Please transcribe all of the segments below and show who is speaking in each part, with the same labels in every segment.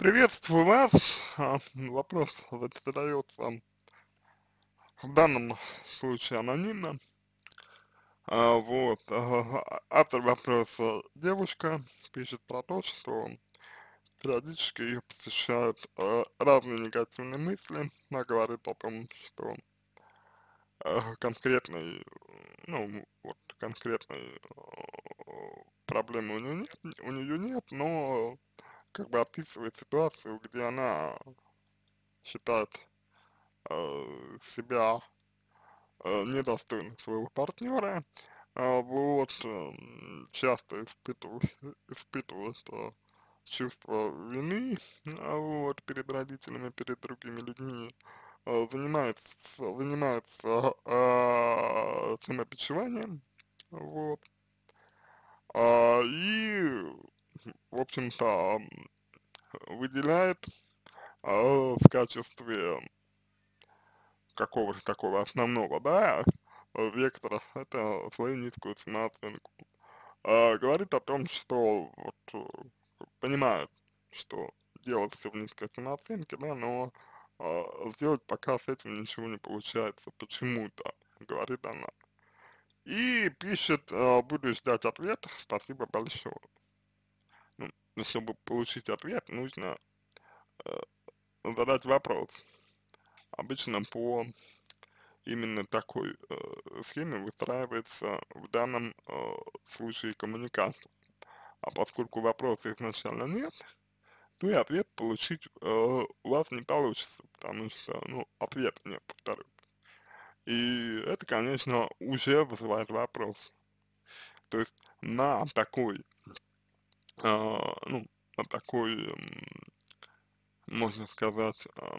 Speaker 1: Приветствую вас. А, вопрос задает в данном случае анонимно. А, вот. А, автор вопроса девушка пишет про то, что периодически ее посещают разные негативные мысли. Она говорит о том, что конкретной, ну, вот конкретной проблемы у нее нет, у нее нет, но как бы описывает ситуацию, где она считает э, себя э, недостойной своего партнера, э, а вот, э, часто испытывает, э, чувство вины, э, вот, перед родителями, перед другими людьми, э, занимается, занимается э, самопичеванием, вот, э, и в общем-то, выделяет а, в качестве какого-то такого основного, да, вектора, это свою низкую самооценку. А, говорит о том, что вот, э, понимает, что делать все в низкой самооценке, да, но а, сделать пока с этим ничего не получается, почему-то, говорит она. И пишет, а, буду ждать ответ, спасибо большое. Но ну, чтобы получить ответ, нужно э, задать вопрос. Обычно по именно такой э, схеме выстраивается в данном э, случае коммуникация. А поскольку вопроса изначально нет, то и ответ получить э, у вас не получится, потому что, ну, ответ не повторюсь. И это, конечно, уже вызывает вопрос. То есть на такой э, ну, такой, эм, можно сказать, э,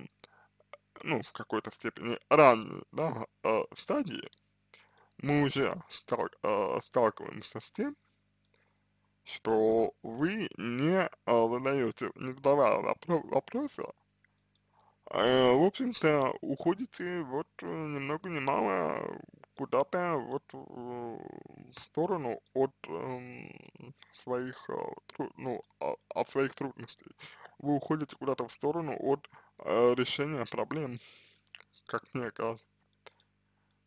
Speaker 1: ну, в какой-то степени ранней, да, э, стадии, мы уже э, сталкиваемся с тем, что вы не задаете, не задавая вопроса, в общем-то, уходите вот немного много ни мало куда-то вот э, в сторону от эм, своих, э, ну, а, от своих трудностей. Вы уходите куда-то в сторону от э, решения проблем, как мне кажется.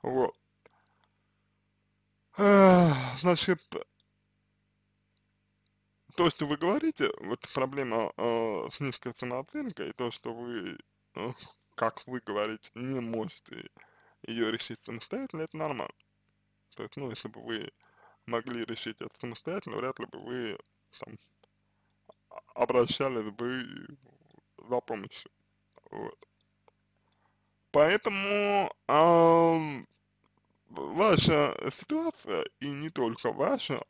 Speaker 1: Вот. Значит, то, что вы говорите, вот проблема э, с низкой самооценкой, то, что вы, э, как вы говорите, не можете ее решить самостоятельно, это нормально. То есть, ну, если бы вы могли решить это самостоятельно, вряд ли бы вы там обращались бы за помощью. Вот. Поэтому эм, ваша ситуация, и не только ваша,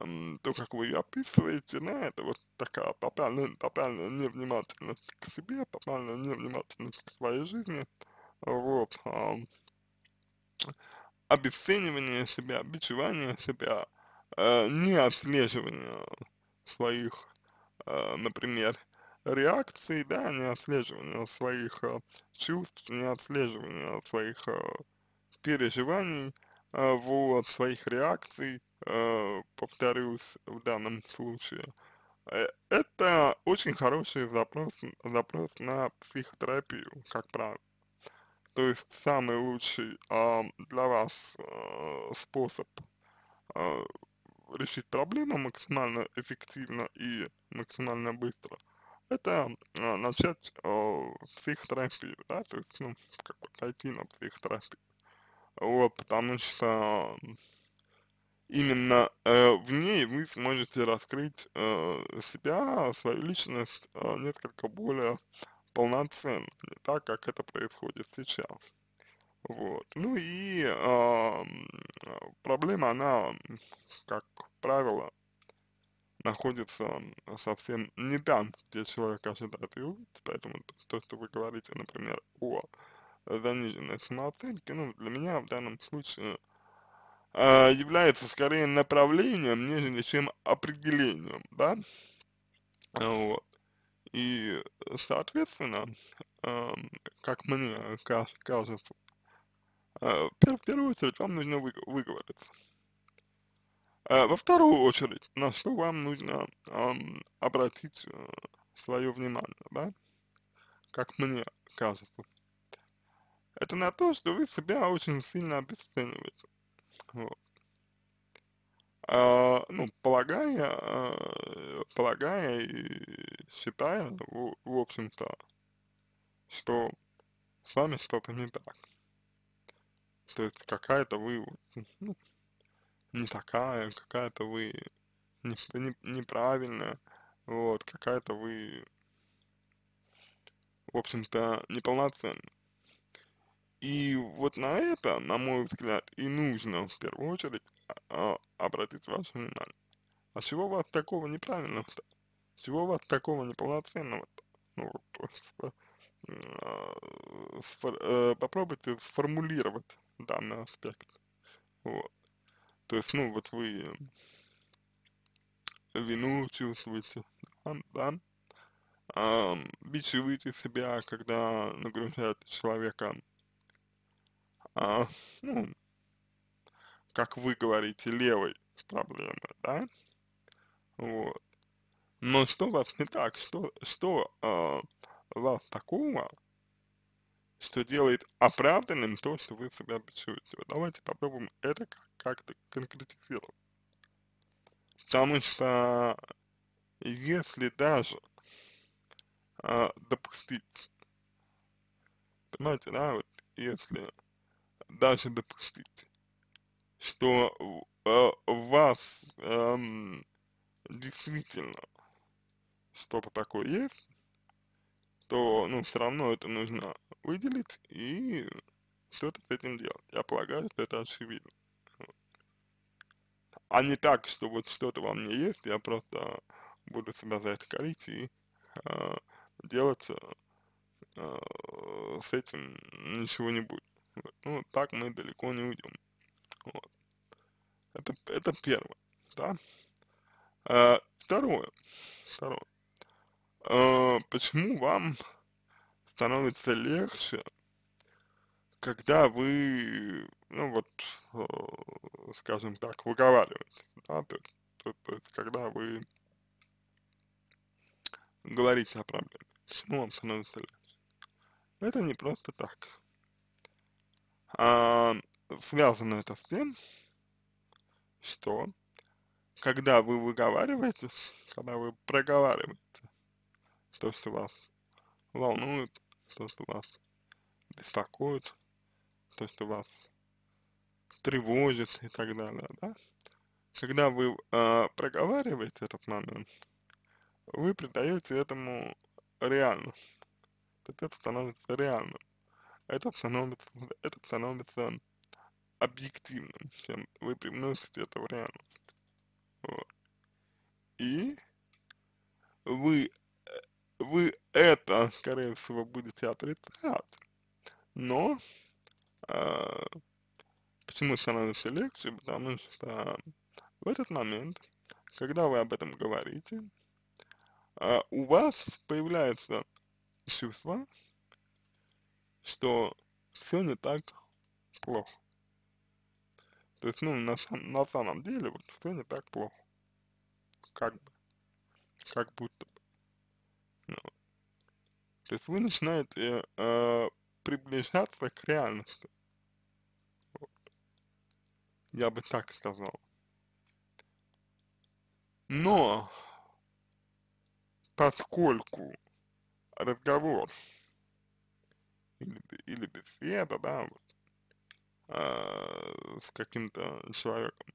Speaker 1: эм, то, как вы ее описываете, да, это вот такая тотальная, тотальная невнимательность к себе, тотальная невнимательность к своей жизни, вот, эм, обесценивание себя, обичевание себя, э, не отслеживание своих, э, например, реакций, да, не отслеживание своих э, чувств, не отслеживание своих э, переживаний, э, вот, своих реакций, э, повторюсь, в данном случае. Э, это очень хороший запрос, запрос на психотерапию, как правило. То есть самый лучший э, для вас э, способ э, решить проблему максимально эффективно и максимально быстро, это э, начать э, психотерапию, да, то есть, ну, как пойти на психотерапию. Вот, потому что именно э, в ней вы сможете раскрыть э, себя, свою личность э, несколько более полноценно, не так, как это происходит сейчас. Вот. Ну и э, проблема, она, как правило, находится совсем не там, где человек ожидает ее увидеть, поэтому то, что вы говорите, например, о заниженной самооценке, ну, для меня в данном случае э, является скорее направлением, нежели чем определением, да, вот. И, э, соответственно, как мне кажется, э, в первую очередь вам нужно выговориться. А во вторую очередь, на что вам нужно обратить э, свое внимание, да, как мне кажется, это на то, что вы себя очень сильно обесцениваете. Вот. А, ну, полагая, а, полагая и считая, в, общем-то, что с вами что-то не так. То есть какая-то вы ну, не такая, какая-то вы неправильная, вот, какая-то вы, в общем-то, неполноценная. И вот на это, на мой взгляд, и нужно в первую очередь а, обратить ваше внимание. А чего у вас такого неправильного-то? Чего у вас такого неполноценного-то? Ну, просто, а, э, сфор, попробуйте сформулировать данный аспект. Вот. То есть, ну, вот вы вину чувствуете, да, да? А, бичевите себя, когда нагружаете человека а, ну, как вы говорите, левой проблемой, да? Вот. Но что у вас не так, что, что э, вас такого, что делает оправданным то, что вы себя бичуете? давайте попробуем это как-то конкретизировать. Потому что если даже а, допустить, понимаете, да, вот если даже допустить, что э, вас эм, действительно что-то такое есть, то, ну, все равно это нужно выделить и что-то с этим делать. Я полагаю, что это очевидно. А не так, что вот что-то во мне есть, я просто буду себя за это корить и э, делать э, с этим ничего не будет. Ну, так мы далеко не уйдем. Вот. Это, это первое, да. А, второе, второе. А, почему вам становится легче, когда вы, ну вот, э, скажем так, выговариваете, да, то, то, то есть, когда вы говорите о проблеме, почему вам становится легче? Это не просто так а, связано это с тем, что когда вы выговариваете, когда вы проговариваете то, что вас волнует, то, что вас беспокоит, то, что вас тревожит и так далее, да? Когда вы э, проговариваете этот момент, вы придаете этому реальность. То есть это становится реальным это становится, это становится объективным, чем вы приносите это в реальность. Вот. И вы, э, вы это, скорее всего, будете отрицать, но э, почему становится легче, потому что в этот момент, когда вы об этом говорите, э, у вас появляется чувство, что все не так плохо. То есть, ну, на, на самом деле, вот все не так плохо. Как бы. Как будто бы. Ну. То есть вы начинаете э, приближаться к реальности. Вот. Я бы так сказал. Но, поскольку разговор или, или без света, да, вот, э, с каким-то человеком,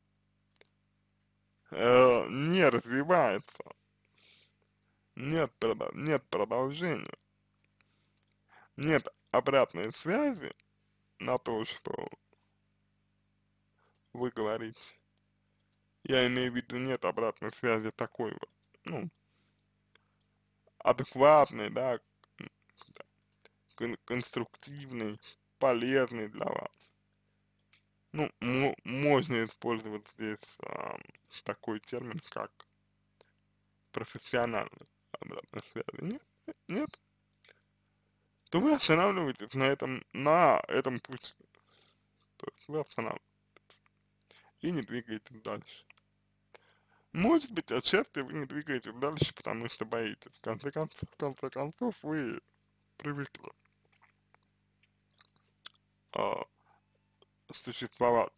Speaker 1: э, не развивается, нет, нет продолжения, нет обратной связи на то, что вы говорите. Я имею в виду, нет обратной связи такой вот, ну, адекватной, да, кон конструктивный, полезный для вас. Ну, можно использовать здесь а, такой термин, как профессиональный обратной связи. Нет? Нет? То вы останавливаетесь на этом, на этом пути. То есть вы останавливаетесь и не двигаетесь дальше. Может быть, отчасти вы не двигаетесь дальше, потому что боитесь. В конце концов, в конце концов вы привыкли э, существовать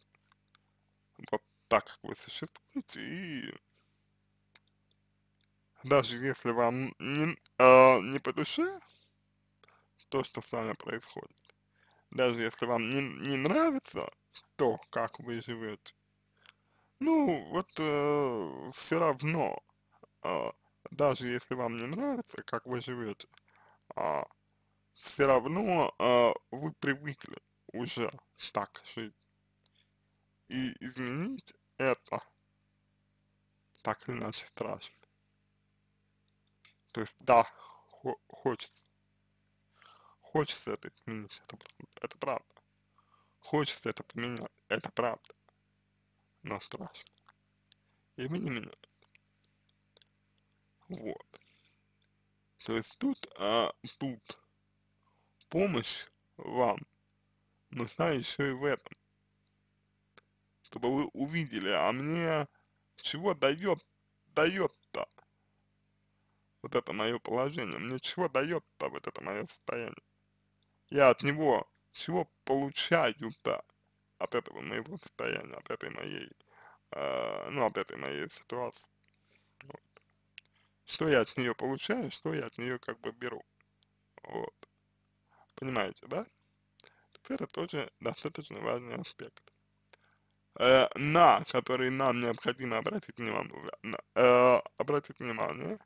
Speaker 1: вот так, как вы существуете, и даже если вам не, э, не по душе то, что с вами происходит, даже если вам не, не нравится то, как вы живете, ну, вот э, все равно, э, даже если вам не нравится, как вы живете, э, а, все равно э, вы привыкли уже так жить. И изменить это так или иначе страшно. То есть, да, хочется. Хочется это изменить, это, это правда. Хочется это поменять, это правда. Но страшно. И мы не меняем. Вот. То есть тут, а, тут помощь вам нужна еще и в этом. Чтобы вы увидели, а мне чего дает, дает-то вот это мое положение, мне чего дает-то вот это мое состояние. Я от него чего получаю-то от этого моего состояния, от этой моей, э, ну, от этой моей ситуации. Вот. Что я от нее получаю, что я от нее как бы беру. Вот. Понимаете, да? это тоже достаточно важный аспект, э, на который нам необходимо обратить внимание, э, обратить внимание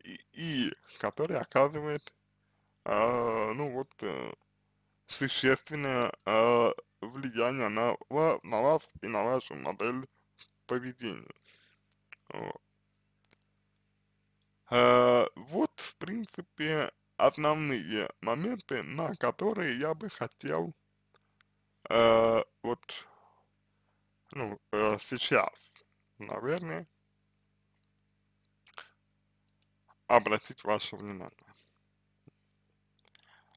Speaker 1: и, и который оказывает, э, ну вот, э, существенное э, влияние на, на вас и на вашу модель поведения. Э, вот. Э, вот, в принципе, основные моменты, на которые я бы хотел э, вот ну, э, сейчас, наверное, обратить ваше внимание.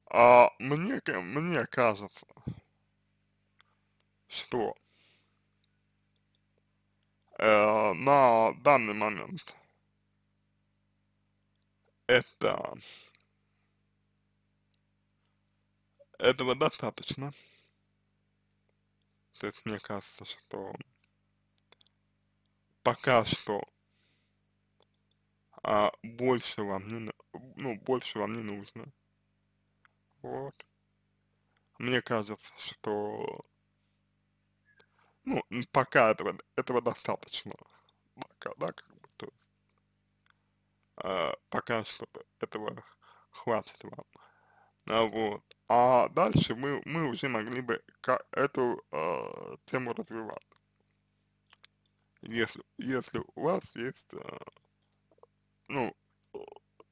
Speaker 1: А мне, мне кажется, что э, на данный момент это Этого достаточно. То есть мне кажется, что пока что а, больше вам не, ну, больше вам не нужно. Вот. Мне кажется, что ну, пока этого, этого достаточно. Пока, да, как бы, то есть, а, пока что этого хватит вам. А, вот а дальше мы, мы уже могли бы эту э, тему развивать. Если, если у вас есть, э, ну,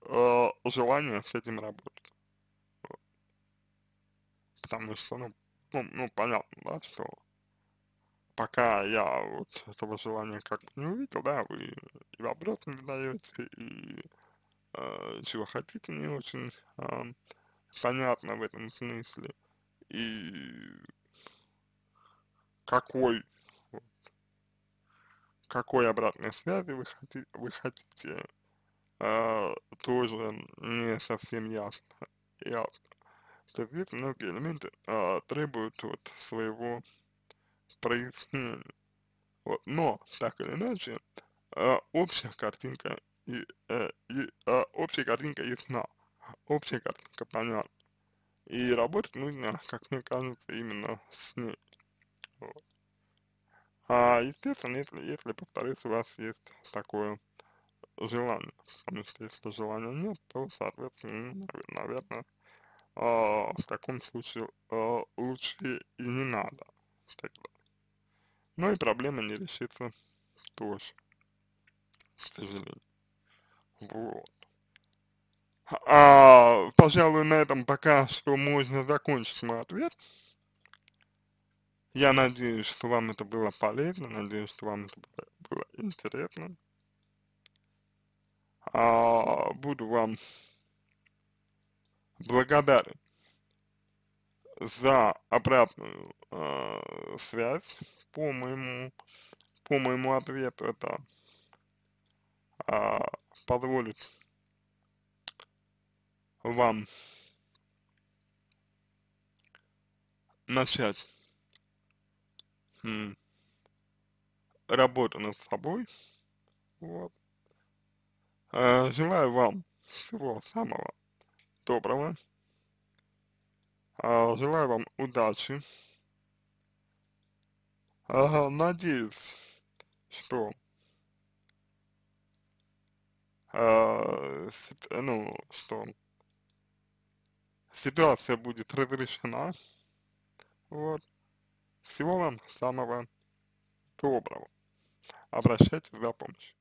Speaker 1: э, желание с этим работать. Потому что, ну, ну, ну, понятно, да, что пока я вот этого желания как не увидел, да, вы и вопрос не задаете, и э, чего хотите, не очень. Э, понятно в этом смысле. И какой вот, какой обратной связи вы, хоти, вы хотите, э, тоже не совсем ясно. ясно. А, то есть здесь многие элементы э, требуют вот своего прояснения. Вот. Но, так или иначе, э, общая картинка и, э, и э, общая картинка ясна общая картинка понятна. И работать нужно, как мне кажется, именно с ней. Вот. А, естественно, если, если, повторюсь, у вас есть такое желание, потому что если желания нет, то, соответственно, ну, наверное, э, а, в таком случае э, лучше и не надо тогда. Ну и проблема не решится тоже, к сожалению. Вот. А, пожалуй, на этом пока что можно закончить мой ответ. Я надеюсь, что вам это было полезно, надеюсь, что вам это было интересно. А, буду вам благодарен за обратную э, связь по моему по моему ответу это э, позволит вам начать м, работу над собой. Вот. Э, желаю вам всего самого доброго. Э, желаю вам удачи. Э, надеюсь, что э, ну, что ситуация будет разрешена. Вот. Всего вам самого доброго. Обращайтесь за помощью.